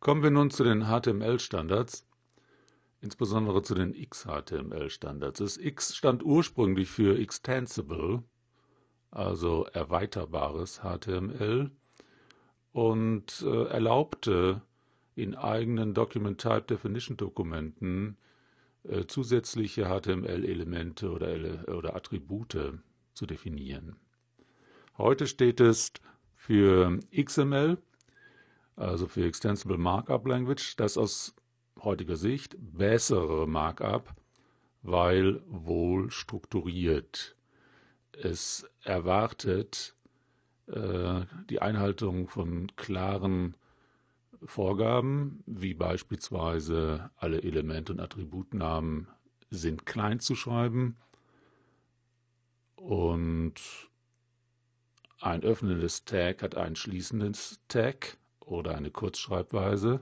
Kommen wir nun zu den HTML-Standards, insbesondere zu den XHTML-Standards. Das X stand ursprünglich für Extensible, also erweiterbares HTML, und äh, erlaubte in eigenen Document-Type-Definition-Dokumenten äh, zusätzliche HTML-Elemente oder, oder Attribute zu definieren. Heute steht es für XML, also für Extensible Markup Language, das aus heutiger Sicht bessere Markup, weil wohl strukturiert. Es erwartet äh, die Einhaltung von klaren Vorgaben, wie beispielsweise alle Elemente und Attributnamen sind klein zu schreiben und ein öffnendes Tag hat ein schließendes Tag oder eine Kurzschreibweise,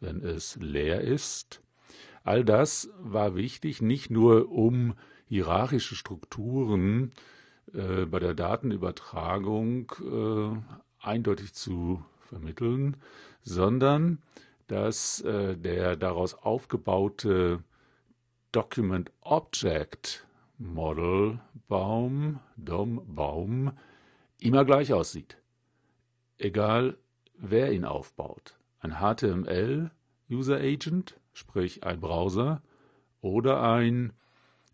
wenn es leer ist. All das war wichtig, nicht nur um hierarchische Strukturen äh, bei der Datenübertragung äh, eindeutig zu vermitteln, sondern dass äh, der daraus aufgebaute Document Object Model Baum, DOM Baum, immer gleich aussieht. Egal wer ihn aufbaut. Ein HTML User Agent, sprich ein Browser, oder ein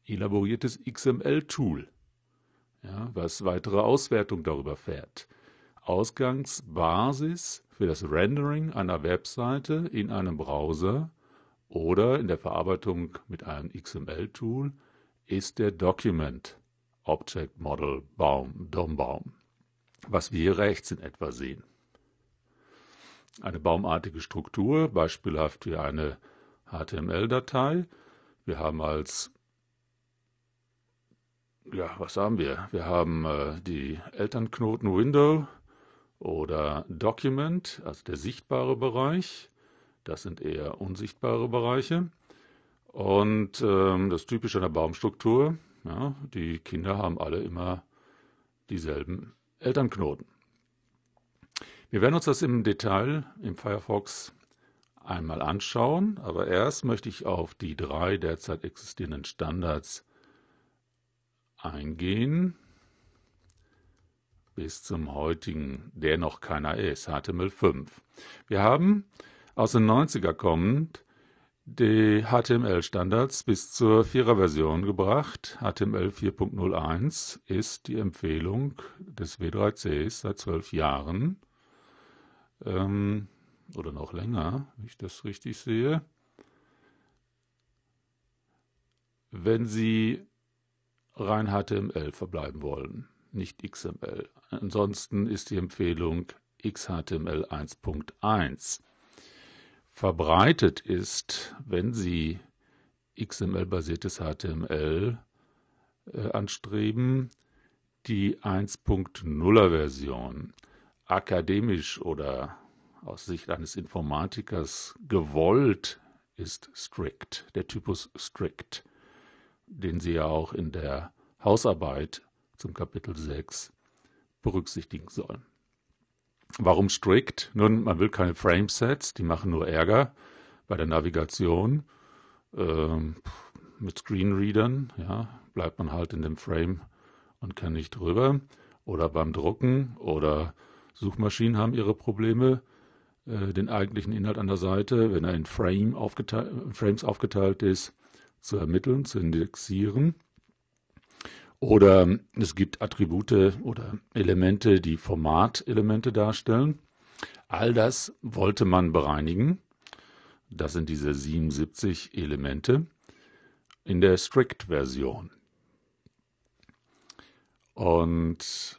elaboriertes XML-Tool, ja, was weitere Auswertung darüber fährt. Ausgangsbasis für das Rendering einer Webseite in einem Browser oder in der Verarbeitung mit einem XML-Tool ist der Document Object Model Baum, DOM-Baum, was wir hier rechts in etwa sehen eine baumartige Struktur, beispielhaft wie eine HTML-Datei. Wir haben als, ja, was haben wir? Wir haben äh, die Elternknoten Window oder Document, also der sichtbare Bereich. Das sind eher unsichtbare Bereiche. Und ähm, das Typische einer Baumstruktur, ja, die Kinder haben alle immer dieselben Elternknoten. Wir werden uns das im Detail im Firefox einmal anschauen, aber erst möchte ich auf die drei derzeit existierenden Standards eingehen bis zum heutigen, der noch keiner ist, HTML5. Wir haben aus den 90er kommend die HTML-Standards bis zur 4er Version gebracht. HTML 4.01 ist die Empfehlung des W3Cs seit zwölf Jahren ähm, oder noch länger, wenn ich das richtig sehe, wenn Sie rein HTML verbleiben wollen, nicht XML. Ansonsten ist die Empfehlung XHTML 1.1. Verbreitet ist, wenn Sie XML-basiertes HTML äh, anstreben, die 1.0er Version akademisch oder aus Sicht eines Informatikers gewollt ist strict, der Typus strict, den Sie ja auch in der Hausarbeit zum Kapitel 6 berücksichtigen sollen. Warum strict? Nun, man will keine Framesets, die machen nur Ärger bei der Navigation. Ähm, mit Screenreadern ja, bleibt man halt in dem Frame und kann nicht drüber. Oder beim Drucken oder Suchmaschinen haben ihre Probleme, äh, den eigentlichen Inhalt an der Seite, wenn er in Frame aufgeteilt, Frames aufgeteilt ist, zu ermitteln, zu indexieren. Oder es gibt Attribute oder Elemente, die Formatelemente darstellen. All das wollte man bereinigen. Das sind diese 77 Elemente in der Strict-Version. Und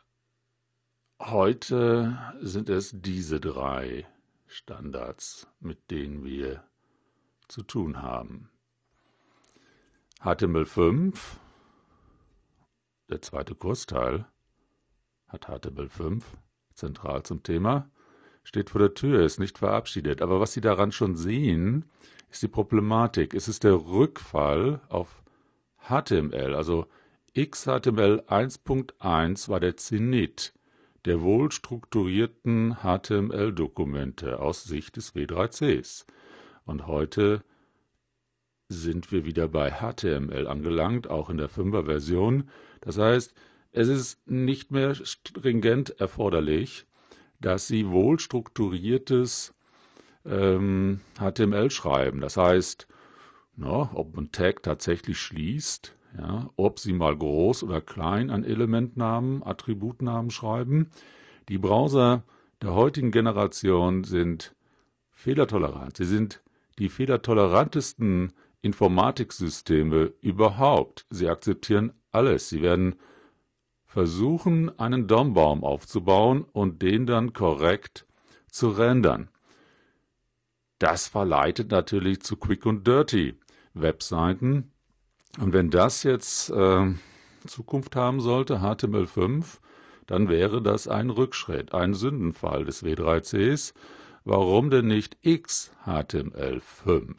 Heute sind es diese drei Standards, mit denen wir zu tun haben. HTML5, der zweite Kursteil, hat HTML5 zentral zum Thema, steht vor der Tür, ist nicht verabschiedet. Aber was Sie daran schon sehen, ist die Problematik. Es ist der Rückfall auf HTML, also XHTML 1.1 war der Zenit der wohlstrukturierten HTML-Dokumente aus Sicht des W3Cs. Und heute sind wir wieder bei HTML angelangt, auch in der 5er Version. Das heißt, es ist nicht mehr stringent erforderlich, dass Sie wohlstrukturiertes ähm, HTML schreiben. Das heißt, na, ob ein Tag tatsächlich schließt ja, ob sie mal groß oder klein an Elementnamen, Attributnamen schreiben. Die Browser der heutigen Generation sind fehlertolerant. Sie sind die fehlertolerantesten Informatiksysteme überhaupt. Sie akzeptieren alles. Sie werden versuchen, einen DOM-Baum aufzubauen und den dann korrekt zu rendern. Das verleitet natürlich zu quick und dirty Webseiten, und wenn das jetzt äh, Zukunft haben sollte, HTML5, dann wäre das ein Rückschritt, ein Sündenfall des W3Cs. Warum denn nicht XHTML5?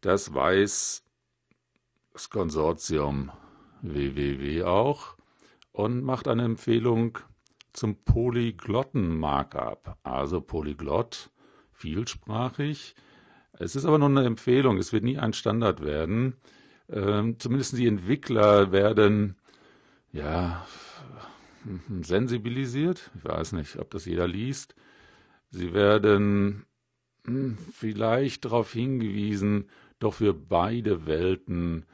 Das weiß das Konsortium www auch und macht eine Empfehlung zum Polyglotten-Markup. Also Polyglott, vielsprachig. Es ist aber nur eine Empfehlung, es wird nie ein Standard werden ähm, zumindest die Entwickler werden ja sensibilisiert. Ich weiß nicht, ob das jeder liest. Sie werden hm, vielleicht darauf hingewiesen, doch für beide Welten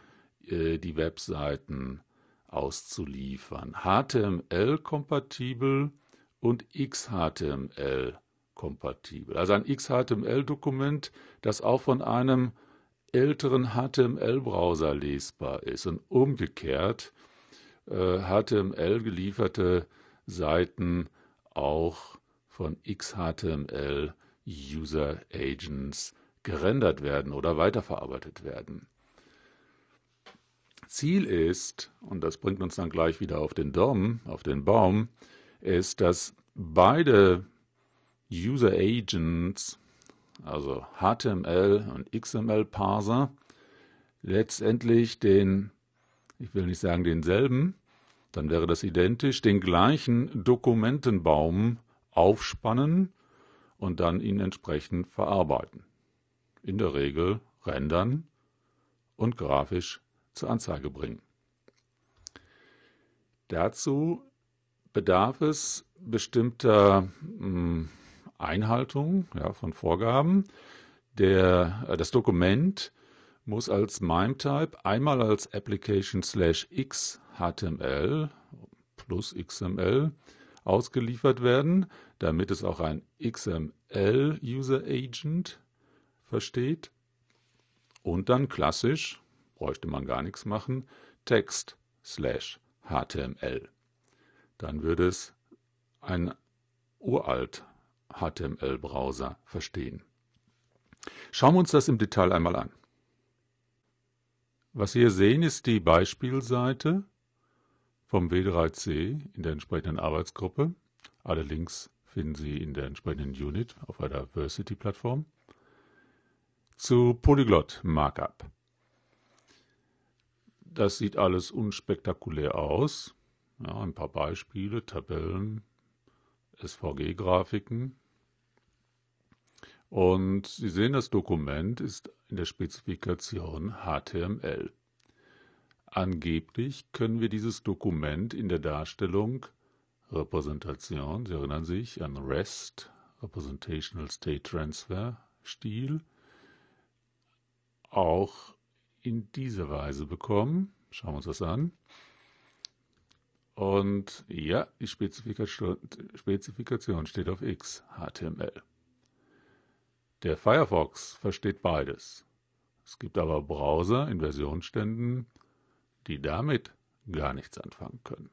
äh, die Webseiten auszuliefern. HTML-kompatibel und XHTML-kompatibel. Also ein XHTML-Dokument, das auch von einem älteren HTML-Browser lesbar ist und umgekehrt äh, HTML gelieferte Seiten auch von XHTML User Agents gerendert werden oder weiterverarbeitet werden. Ziel ist, und das bringt uns dann gleich wieder auf den Dom, auf den Baum, ist, dass beide User Agents also HTML und XML-Parser, letztendlich den, ich will nicht sagen denselben, dann wäre das identisch, den gleichen Dokumentenbaum aufspannen und dann ihn entsprechend verarbeiten. In der Regel rendern und grafisch zur Anzeige bringen. Dazu bedarf es bestimmter mh, hm, Einhaltung ja, von Vorgaben. Der, äh, das Dokument muss als MIME-Type einmal als Application slash XHTML plus XML ausgeliefert werden, damit es auch ein XML User Agent versteht. Und dann klassisch, bräuchte man gar nichts machen, Text slash HTML. Dann würde es ein uralt HTML-Browser verstehen. Schauen wir uns das im Detail einmal an. Was Sie hier sehen, ist die Beispielseite vom W3C in der entsprechenden Arbeitsgruppe. Alle Links finden Sie in der entsprechenden Unit auf einer versity plattform Zu Polyglot Markup. Das sieht alles unspektakulär aus. Ja, ein paar Beispiele, Tabellen, SVG-Grafiken, und Sie sehen, das Dokument ist in der Spezifikation HTML. Angeblich können wir dieses Dokument in der Darstellung Repräsentation, Sie erinnern sich an REST, Representational State Transfer Stil, auch in dieser Weise bekommen. Schauen wir uns das an. Und ja, die Spezifikation steht auf X, HTML. Der Firefox versteht beides. Es gibt aber Browser in Versionsständen, die damit gar nichts anfangen können.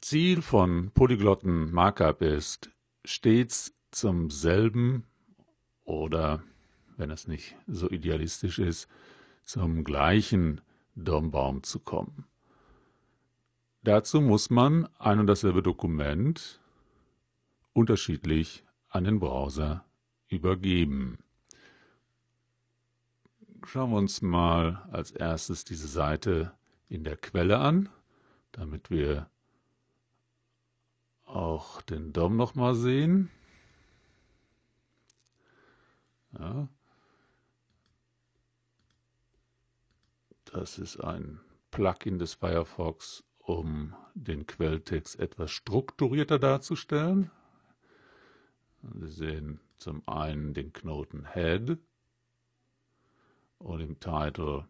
Ziel von Polyglotten Markup ist, stets zum selben oder, wenn es nicht so idealistisch ist, zum gleichen Dombaum zu kommen. Dazu muss man ein und dasselbe Dokument unterschiedlich an den Browser übergeben. Schauen wir uns mal als erstes diese Seite in der Quelle an, damit wir auch den DOM nochmal sehen. Ja. Das ist ein Plugin des Firefox, um den Quelltext etwas strukturierter darzustellen. Sie sehen zum einen den Knoten Head und im Title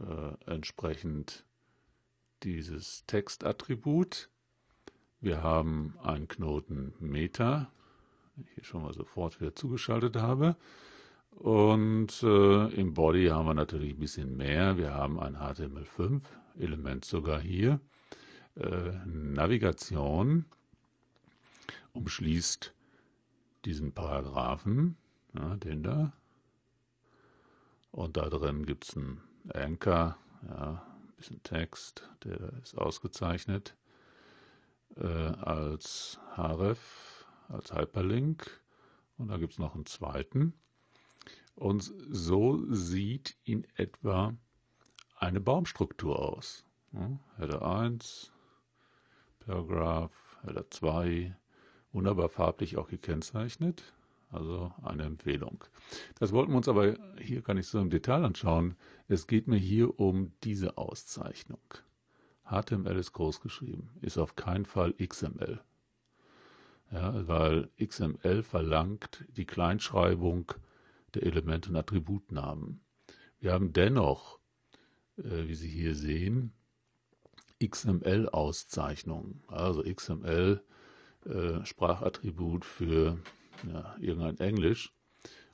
äh, entsprechend dieses Textattribut. Wir haben einen Knoten Meter, den ich hier schon mal sofort wieder zugeschaltet habe. Und äh, im Body haben wir natürlich ein bisschen mehr. Wir haben ein HTML5-Element sogar hier. Äh, Navigation umschließt diesen Paragraphen, ja, den da. Und da drin gibt es einen Anker, ja, ein bisschen Text, der ist ausgezeichnet äh, als href, als Hyperlink. Und da gibt es noch einen zweiten. Und so sieht in etwa eine Baumstruktur aus. Ja, Header 1, Paragraph, Header 2, wunderbar farblich auch gekennzeichnet. Also eine Empfehlung. Das wollten wir uns aber hier gar nicht so im Detail anschauen. Es geht mir hier um diese Auszeichnung. HTML ist groß geschrieben, ist auf keinen Fall XML. Ja, weil XML verlangt die Kleinschreibung der Elemente und Attributnamen. Wir haben dennoch, äh, wie Sie hier sehen, XML-Auszeichnungen. Also XML äh, Sprachattribut für ja, irgendein Englisch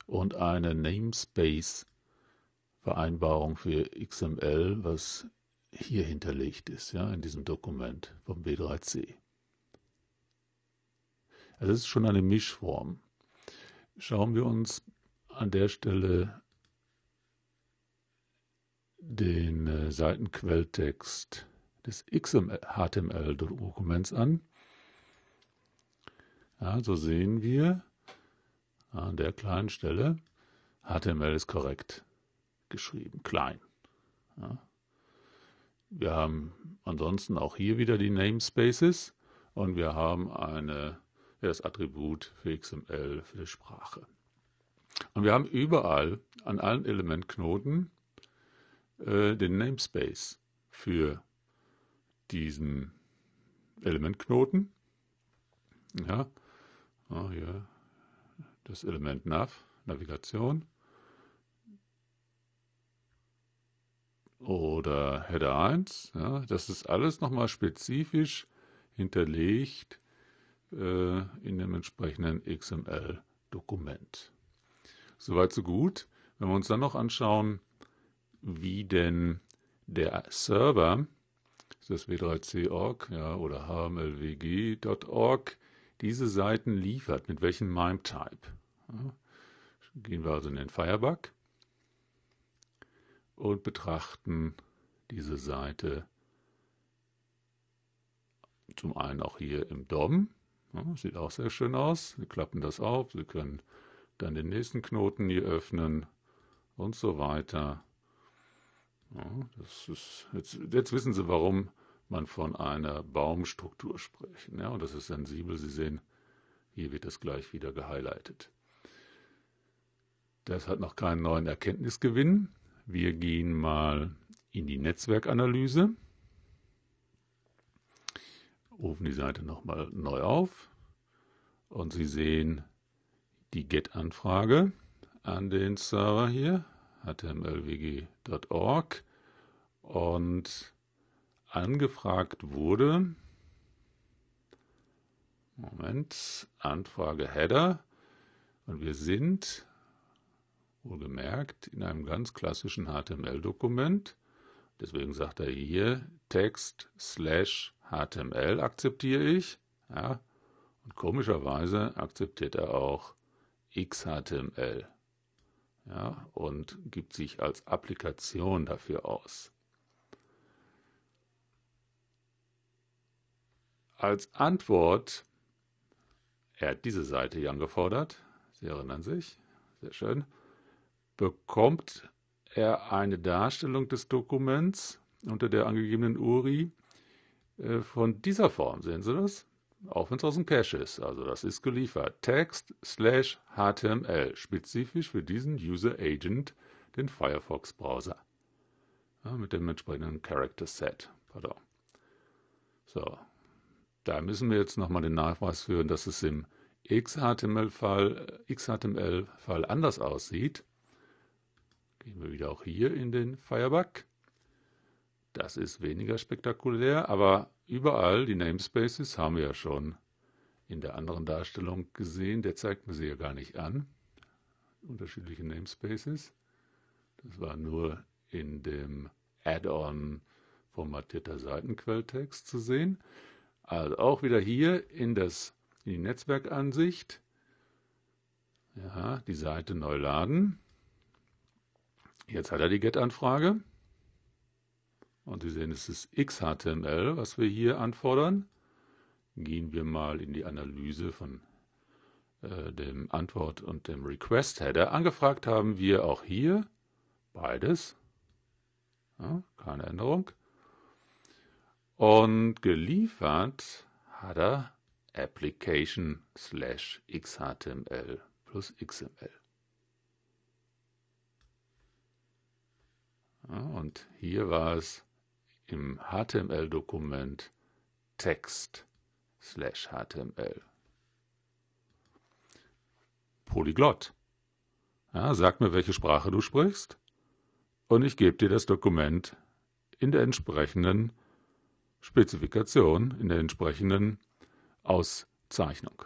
und eine Namespace-Vereinbarung für XML, was hier hinterlegt ist, ja, in diesem Dokument vom B3C. Also es ist schon eine Mischform. Schauen wir uns an der Stelle den äh, Seitenquelltext des XML-HTML-Dokuments an. Ja, so sehen wir, an der kleinen Stelle, HTML ist korrekt geschrieben, klein. Ja. Wir haben ansonsten auch hier wieder die Namespaces und wir haben eine, ja, das Attribut für XML für die Sprache. Und wir haben überall an allen Elementknoten äh, den Namespace für diesen Elementknoten. Ja, Oh, ah, hier das Element Nav, Navigation. Oder Header 1. Ja, das ist alles nochmal spezifisch hinterlegt äh, in dem entsprechenden XML-Dokument. Soweit so gut. Wenn wir uns dann noch anschauen, wie denn der Server, das w3c.org ja, oder hmlwg.org, diese Seiten liefert, mit welchem MIME-Type. gehen wir also in den Firebug und betrachten diese Seite zum einen auch hier im DOM. sieht auch sehr schön aus. Sie klappen das auf. Sie können dann den nächsten Knoten hier öffnen und so weiter. das ist, jetzt, jetzt wissen Sie, warum man von einer Baumstruktur sprechen. Ja, und das ist sensibel. Sie sehen, hier wird das gleich wieder gehighlightet. Das hat noch keinen neuen Erkenntnisgewinn. Wir gehen mal in die Netzwerkanalyse. Rufen die Seite nochmal neu auf. Und Sie sehen die GET-Anfrage an den Server hier, htmlwg.org. Und angefragt wurde. Moment, Anfrage Header. Und wir sind, wohlgemerkt, in einem ganz klassischen HTML-Dokument. Deswegen sagt er hier Text slash HTML akzeptiere ich. Ja, und komischerweise akzeptiert er auch XHTML. Ja, und gibt sich als Applikation dafür aus. als Antwort, er hat diese Seite hier angefordert, Sie erinnern sich, sehr schön, bekommt er eine Darstellung des Dokuments unter der angegebenen URI äh, von dieser Form. Sehen Sie das? Auch wenn es aus dem Cache ist. Also das ist geliefert. Text slash HTML, spezifisch für diesen User Agent, den Firefox Browser. Ja, mit dem entsprechenden Character Set. Pardon. So, da müssen wir jetzt nochmal den Nachweis führen, dass es im XHTML-Fall äh, XHTML anders aussieht. Gehen wir wieder auch hier in den Firebug. Das ist weniger spektakulär, aber überall die Namespaces haben wir ja schon in der anderen Darstellung gesehen. Der zeigt mir sie ja gar nicht an. Unterschiedliche Namespaces. Das war nur in dem Add-on formatierter Seitenquelltext zu sehen. Also auch wieder hier in, das, in die Netzwerkansicht. Ja, die Seite neu laden. Jetzt hat er die GET-Anfrage. Und Sie sehen, es ist XHTML, was wir hier anfordern. Gehen wir mal in die Analyse von äh, dem Antwort- und dem Request-Header. Angefragt haben wir auch hier beides. Ja, keine Änderung. Und geliefert hat er application slash xhtml plus xml. und hier war es im HTML-Dokument text slash html. Polyglott. Ja, sag mir, welche Sprache du sprichst und ich gebe dir das Dokument in der entsprechenden Spezifikation in der entsprechenden Auszeichnung.